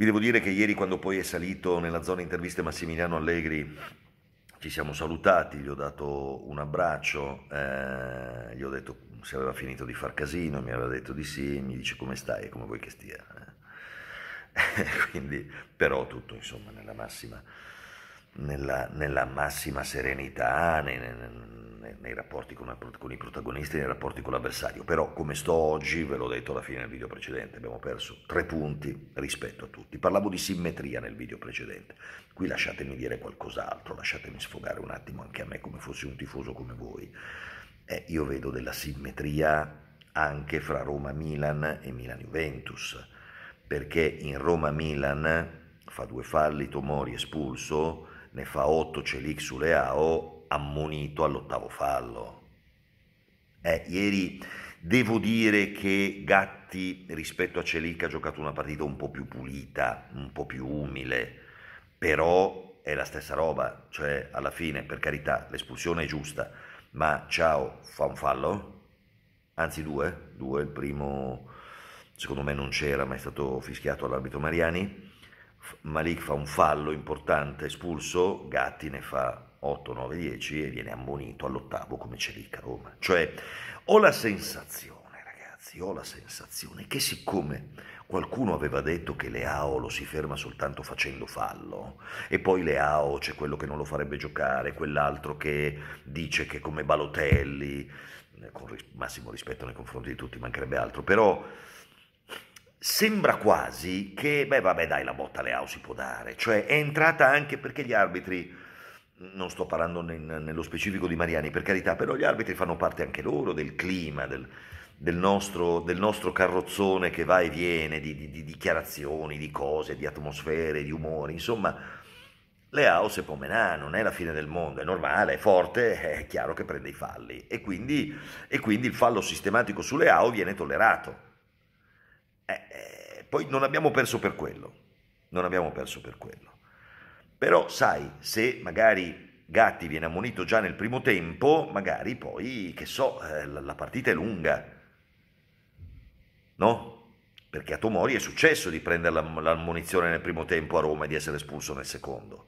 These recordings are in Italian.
Vi devo dire che ieri quando poi è salito nella zona interviste Massimiliano Allegri ci siamo salutati, gli ho dato un abbraccio, eh, gli ho detto se aveva finito di far casino, mi aveva detto di sì, mi dice come stai, come vuoi che stia. Eh. Quindi però tutto insomma nella massima nella, nella massima serenità, nei, nei, nei rapporti con, con, i protagonisti, nei rapporti con l'avversario. Però come sto oggi, ve l'ho detto alla fine del video precedente, abbiamo perso tre punti rispetto a tutti. Parlavo di simmetria nel video precedente. Qui lasciatemi dire qualcos'altro, lasciatemi sfogare un attimo anche a me come fossi un tifoso come voi. Eh, io vedo della simmetria anche fra Roma-Milan e Milan-Juventus, perché in Roma-Milan fa due falli, Tomori espulso, ne fa 8 Celic su Leao, ammonito all'ottavo fallo. Eh, ieri devo dire che Gatti rispetto a Celic ha giocato una partita un po' più pulita, un po' più umile, però è la stessa roba, cioè alla fine per carità l'espulsione è giusta, ma ciao fa un fallo? Anzi due, due, il primo secondo me non c'era ma è stato fischiato all'arbitro Mariani Malik fa un fallo importante, espulso, Gatti ne fa 8, 9, 10 e viene ammonito all'ottavo come Celica Roma. Cioè ho la sensazione, ragazzi, ho la sensazione che siccome qualcuno aveva detto che Leao lo si ferma soltanto facendo fallo e poi Leao c'è quello che non lo farebbe giocare, quell'altro che dice che come Balotelli, con massimo rispetto nei confronti di tutti, mancherebbe altro, però Sembra quasi che, beh vabbè dai, la botta Leao si può dare, cioè è entrata anche perché gli arbitri, non sto parlando in, nello specifico di Mariani, per carità, però gli arbitri fanno parte anche loro del clima, del, del, nostro, del nostro, carrozzone che va e viene, di, di, di dichiarazioni, di cose, di atmosfere, di umori, insomma, Leao se pomenà, non è la fine del mondo, è normale, è forte, è chiaro che prende i falli e quindi, e quindi il fallo sistematico su Leao viene tollerato eh, eh, poi non abbiamo perso per quello, non abbiamo perso per quello. Però sai, se magari Gatti viene ammonito già nel primo tempo, magari poi, che so, eh, la partita è lunga, no? Perché a Tomori è successo di prendere l'ammonizione nel primo tempo a Roma e di essere espulso nel secondo.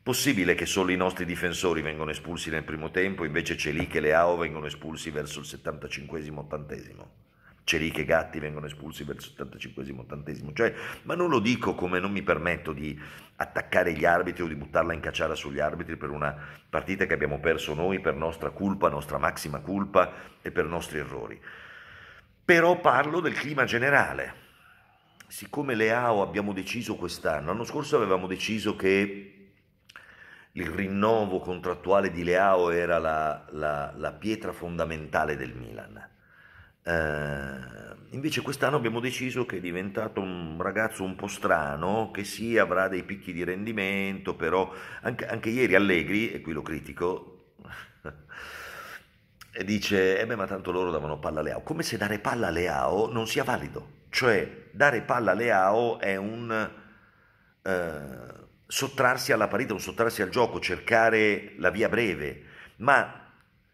Possibile che solo i nostri difensori vengano espulsi nel primo tempo, invece c'è lì che le AO vengono espulsi verso il 75 80 Celica e Gatti vengono espulsi per il 75 80 cioè, ma non lo dico come non mi permetto di attaccare gli arbitri o di buttarla in cacciara sugli arbitri per una partita che abbiamo perso noi per nostra colpa, nostra massima colpa e per nostri errori. Però parlo del clima generale. Siccome le AO abbiamo deciso quest'anno, l'anno scorso avevamo deciso che il rinnovo contrattuale di Leao era la, la, la pietra fondamentale del Milan eh, invece quest'anno abbiamo deciso che è diventato un ragazzo un po' strano, che sì, avrà dei picchi di rendimento, però anche, anche ieri Allegri, e qui lo critico, dice, eh beh ma tanto loro davano palla a Leao, come se dare palla a Leao non sia valido, cioè dare palla a Leao è un... Eh, sottrarsi alla parità, un sottrarsi al gioco, cercare la via breve, ma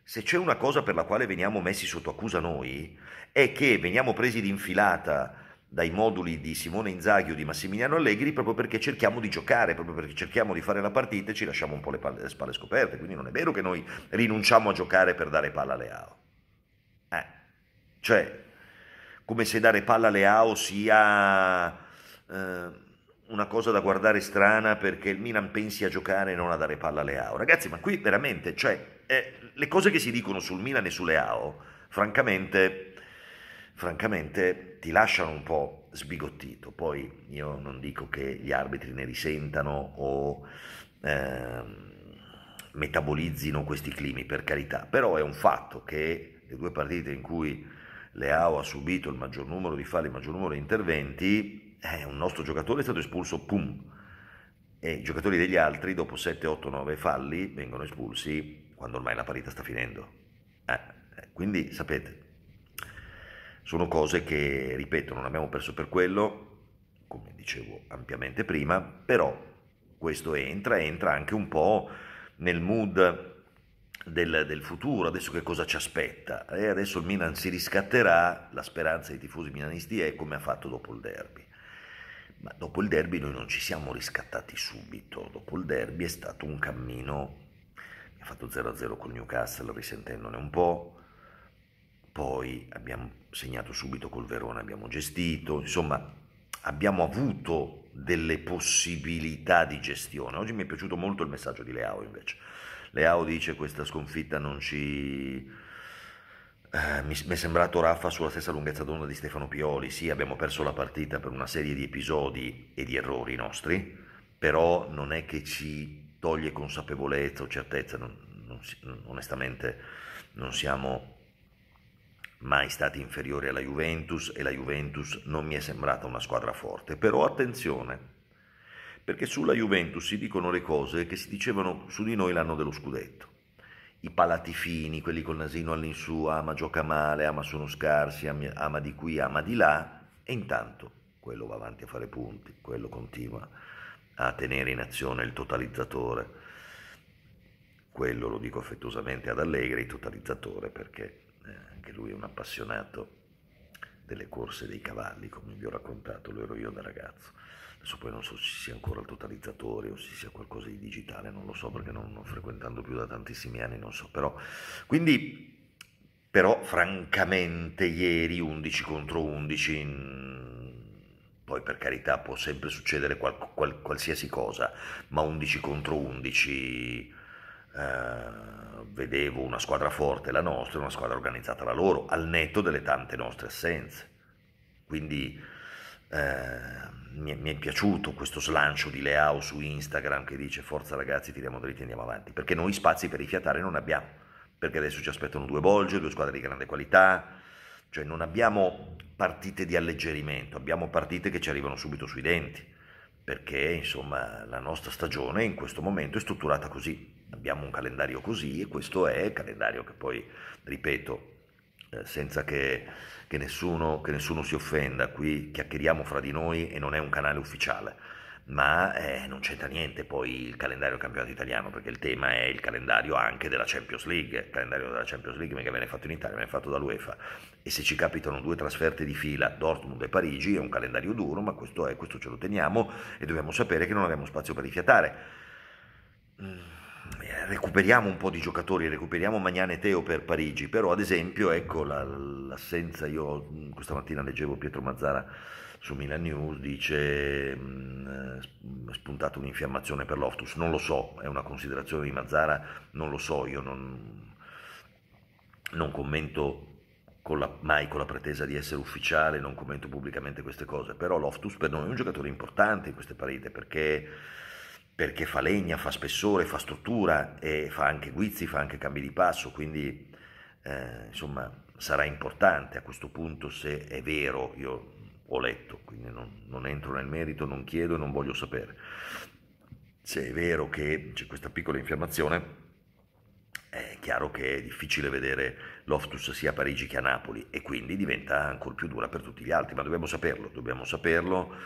se c'è una cosa per la quale veniamo messi sotto accusa noi, è che veniamo presi d'infilata dai moduli di Simone Inzaghi o di Massimiliano Allegri proprio perché cerchiamo di giocare, proprio perché cerchiamo di fare la partita e ci lasciamo un po' le, palle, le spalle scoperte. Quindi non è vero che noi rinunciamo a giocare per dare palla alle AO. Eh. Cioè, come se dare palla alle AO sia... Eh, una cosa da guardare strana perché il Milan pensi a giocare e non a dare palla a Leao. Ragazzi, ma qui veramente, cioè, eh, le cose che si dicono sul Milan e su Leao, francamente, francamente ti lasciano un po' sbigottito. Poi io non dico che gli arbitri ne risentano o eh, metabolizzino questi climi, per carità, però è un fatto che le due partite in cui Leao ha subito il maggior numero di falli, il maggior numero di interventi, eh, un nostro giocatore è stato espulso, pum. E i giocatori degli altri, dopo 7, 8, 9 falli, vengono espulsi quando ormai la partita sta finendo. Eh, eh, quindi, sapete, sono cose che, ripeto, non abbiamo perso per quello, come dicevo ampiamente prima, però questo entra, entra anche un po' nel mood del, del, futuro, adesso che cosa ci aspetta? E adesso il Milan si riscatterà, la speranza dei tifosi milanisti è come ha fatto dopo il derby. Ma dopo il derby noi non ci siamo riscattati subito, dopo il derby è stato un cammino, mi ha fatto 0-0 col Newcastle risentendone un po', poi abbiamo segnato subito col Verona, abbiamo gestito, insomma abbiamo avuto delle possibilità di gestione. Oggi mi è piaciuto molto il messaggio di Leao invece. Leao dice questa sconfitta non ci eh, mi, mi, è sembrato Raffa sulla stessa lunghezza d'onda di Stefano Pioli, sì abbiamo perso la partita per una serie di episodi e di errori nostri, però non è che ci toglie consapevolezza o certezza, non, non, onestamente non siamo mai stati inferiori alla Juventus e la Juventus non mi è sembrata una squadra forte, però attenzione, perché sulla Juventus si dicono le cose che si dicevano su di noi l'anno dello scudetto i palati fini, quelli col nasino all'insù, ama gioca male, ama sono scarsi, ama di qui, ama di là, e intanto quello va avanti a fare punti, quello continua a tenere in azione il totalizzatore, quello lo dico affettuosamente ad Allegri, totalizzatore perché eh, anche lui è un appassionato delle corse dei cavalli, come vi ho raccontato, lo ero io da ragazzo adesso poi non so se ci sia ancora il totalizzatore o se sia qualcosa di digitale, non lo so perché non, non frequentando più da tantissimi anni, non so, però quindi però francamente ieri 11 contro 11 mm, poi per carità può sempre succedere qual, qual, qualsiasi cosa, ma 11 contro 11 Uh, eh, vedevo una squadra forte la nostra una squadra organizzata la loro, al netto delle tante nostre assenze. Quindi uh, mi è, mi è, piaciuto questo slancio di Leao su Instagram che dice forza ragazzi tiriamo dritti e andiamo avanti perché noi spazi per rifiatare non abbiamo perché adesso ci aspettano due bolge, due squadre di grande qualità cioè non abbiamo partite di alleggerimento abbiamo partite che ci arrivano subito sui denti perché insomma la nostra stagione in questo momento è strutturata così abbiamo un calendario così e questo è il calendario che poi ripeto eh, senza che, che, nessuno, che, nessuno, si offenda, qui chiacchieriamo fra di noi e non è un canale ufficiale, ma eh, non c'entra niente poi il calendario del campionato italiano, perché il tema è il calendario anche della Champions League, il calendario della Champions League che viene fatto in Italia, viene fatto dall'UEFA, e se ci capitano due trasferte di fila, Dortmund e Parigi, è un calendario duro, ma questo, è, questo ce lo teniamo e dobbiamo sapere che non abbiamo spazio per rifiatare. Mm eh, recuperiamo un po' di giocatori, recuperiamo Magnan e Teo per Parigi, però ad esempio ecco l'assenza, io mm, questa mattina leggevo Pietro Mazzara su Milan News, dice mh, mm, eh, spuntata un'infiammazione per l'Oftus, non lo so, è una considerazione di Mazzara, non lo so, io non, non commento con la, mai con la pretesa di essere ufficiale, non commento pubblicamente queste cose, però l'Oftus per noi è un giocatore importante in queste partite perché perché fa legna, fa spessore, fa struttura e fa anche guizzi, fa anche cambi di passo, quindi eh, insomma sarà importante a questo punto se è vero, io ho letto, quindi non, non entro nel merito, non chiedo e non voglio sapere. Se è vero che c'è questa piccola infiammazione, è chiaro che è difficile vedere Loftus sia a Parigi che a Napoli e quindi diventa ancora più dura per tutti gli altri, ma dobbiamo saperlo, dobbiamo saperlo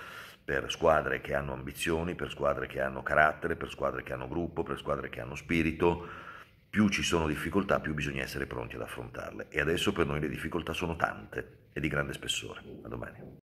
per squadre che hanno ambizioni, per squadre che hanno carattere, per squadre che hanno gruppo, per squadre che hanno spirito, più ci sono difficoltà, più bisogna essere pronti ad affrontarle. E adesso per noi le difficoltà sono tante e di grande spessore. A domani.